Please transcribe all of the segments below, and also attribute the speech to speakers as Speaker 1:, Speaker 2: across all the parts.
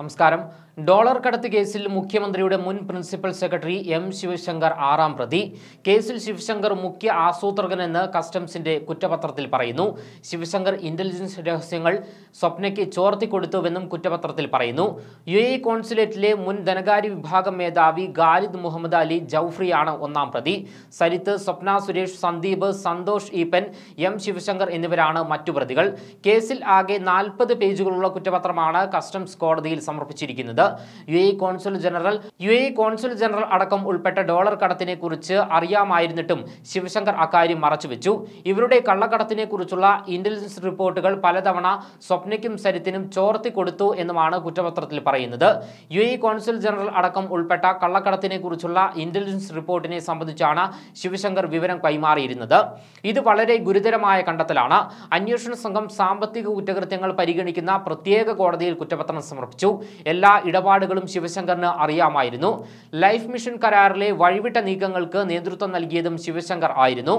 Speaker 1: നമസ്കാരം ഡോളർ കടത്ത് കേസിൽ മുഖ്യമന്ത്രിയുടെ മുൻ പ്രിൻസിപ്പൽ സെക്രട്ടറി എം ശിവശങ്കർ ആറാം പ്രതി കേസിൽ ശിവശങ്കർ മുഖ്യ ആസൂത്രകനെന്ന് കസ്റ്റംസിന്റെ കുറ്റപത്രത്തിൽ പറയുന്നു ശിവശങ്കർ ഇന്റലിജൻസ് രഹസ്യങ്ങൾ സ്വപ്നയ്ക്ക് ചോർത്തിക്കൊടുത്തുവെന്നും കുറ്റപത്രത്തിൽ പറയുന്നു യു എ കോൺസുലേറ്റിലെ മുൻ ധനകാര്യ വിഭാഗം മേധാവി ഖാലിദ് മുഹമ്മദ് അലി ജൌഫ്രിയാണ് ഒന്നാം പ്രതി സരിത്ത് സ്വപ്ന സുരേഷ് സന്ദീപ് സന്തോഷ് ഈപ്പൻ എം ശിവശങ്കർ എന്നിവരാണ് മറ്റു പ്രതികൾ കേസിൽ ആകെ നാൽപ്പത് പേജുകളുള്ള കുറ്റപത്രമാണ് കസ്റ്റംസ് കോടതിയിൽ സമർപ്പിച്ചിരിക്കുന്നത് U A consul general U A consul general അടക്കം ഉൾപ്പെട്ട ഡോളർ കടത്തിനെ കുറിച്ച് അറിയാമായിരുന്നിട്ടും ശിവശങ്കർ അക്കാര്യം മറച്ചുവെച്ചു ഇവരുടെ കള്ളക്കടത്തിനെ കുറിച്ചുള്ള ഇന്റലിജൻസ് റിപ്പോർട്ടുകൾ പലതവണ സ്വപ്നയ്ക്കും സരിത്തിനും ചോർത്തി കൊടുത്തു എന്നുമാണ് കുറ്റപത്രത്തിൽ പറയുന്നത് യു എ കോൺസുൽ ജനറൽ അടക്കം ഉൾപ്പെട്ട കള്ളക്കടത്തിനെ കുറിച്ചുള്ള ഇന്റലിജൻസ് റിപ്പോർട്ടിനെ സംബന്ധിച്ചാണ് ശിവശങ്കർ വിവരം കൈമാറിയിരുന്നത് ഇത് വളരെ ഗുരുതരമായ കണ്ടെത്തലാണ് അന്വേഷണ സംഘം സാമ്പത്തിക കുറ്റകൃത്യങ്ങൾ പരിഗണിക്കുന്ന പ്രത്യേക കോടതിയിൽ കുറ്റപത്രം സമർപ്പിച്ചു എല്ലാ ഇടപാടുകളും ശിവശങ്കറിന് അറിയാമായിരുന്നു ലൈഫ് മിഷൻ കരാറിലെ വഴിവിട്ട നീക്കങ്ങൾക്ക് നേതൃത്വം നൽകിയതും ശിവശങ്കർ ആയിരുന്നു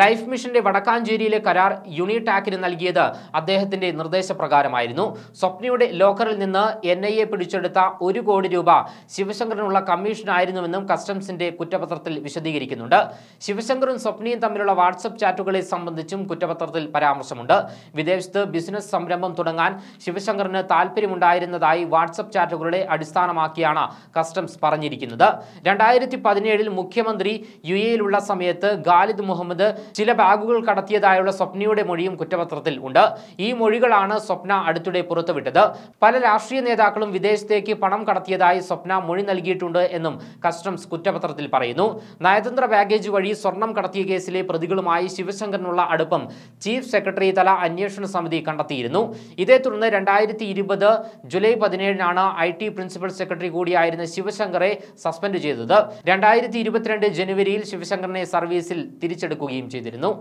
Speaker 1: ലൈഫ് മിഷന്റെ വടക്കാഞ്ചേരിയിലെ കരാർ യൂണിടാക്കിന് നൽകിയത് അദ്ദേഹത്തിന്റെ നിർദ്ദേശപ്രകാരമായിരുന്നു സ്വപ്നയുടെ ലോക്കറിൽ നിന്ന് എൻ ഐ എ പിടിച്ചെടുത്ത ഒരു കോടി രൂപ ശിവശങ്കറിനുള്ള കമ്മീഷനായിരുന്നുവെന്നും കസ്റ്റംസിന്റെ കുറ്റപത്രത്തിൽ വിശദീകരിക്കുന്നുണ്ട് ശിവശങ്കറും സ്വപ്നയും തമ്മിലുള്ള വാട്സപ്പ് ചാറ്റുകളെ സംബന്ധിച്ചും കുറ്റപത്രത്തിൽ പരാമർശമുണ്ട് വിദേശത്ത് ബിസിനസ് സംരംഭം തുടങ്ങാൻ ശിവശങ്കറിന് താല്പര്യമുണ്ടായിരുന്നതായി വാട്സപ്പ് ചാറ്റുകളെ അടിസ്ഥാനമാക്കിയാണ് കസ്റ്റംസ് പറഞ്ഞിരിക്കുന്നത് രണ്ടായിരത്തി പതിനേഴിൽ മുഖ്യമന്ത്രി യു എയിലുള്ള സമയത്ത് ഖാലിദ് മുഹമ്മദ് ചില ബാഗുകൾ കടത്തിയതായുള്ള സ്വപ്നയുടെ മൊഴിയും കുറ്റപത്രത്തിൽ ഉണ്ട് ഈ മൊഴികളാണ് സ്വപ്ന അടുത്തിടെ പുറത്തുവിട്ടത് പല രാഷ്ട്രീയ നേതാക്കളും വിദേശത്തേക്ക് പണം കടത്തിയതായി സ്വപ്ന മൊഴി നൽകിയിട്ടുണ്ട് എന്നും കസ്റ്റംസ് കുറ്റപത്രത്തിൽ പറയുന്നു നയതന്ത്ര ബാഗേജ് വഴി സ്വർണം കടത്തിയ കേസിലെ പ്രതികളുമായി ശിവശങ്കറിനുള്ള അടുപ്പം ചീഫ് സെക്രട്ടറി തല അന്വേഷണ സമിതി കണ്ടെത്തിയിരുന്നു ഇതേ തുടർന്ന് രണ്ടായിരത്തി ഇരുപത് ജൂലൈ പതിനേഴിനാണ് ഐ ടി പ്രിൻസിപ്പൽ സെക്രട്ടറി കൂടിയായിരുന്ന ശിവശങ്കറെ സസ്പെൻഡ് ചെയ്തത് രണ്ടായിരത്തി ഇരുപത്തിരണ്ട് ജനുവരിയിൽ ശിവശങ്കറിനെ സർവീസിൽ തിരിച്ചെടുക്കുകയും ചെയ്യുകയും ചെയ്തിരുന്നു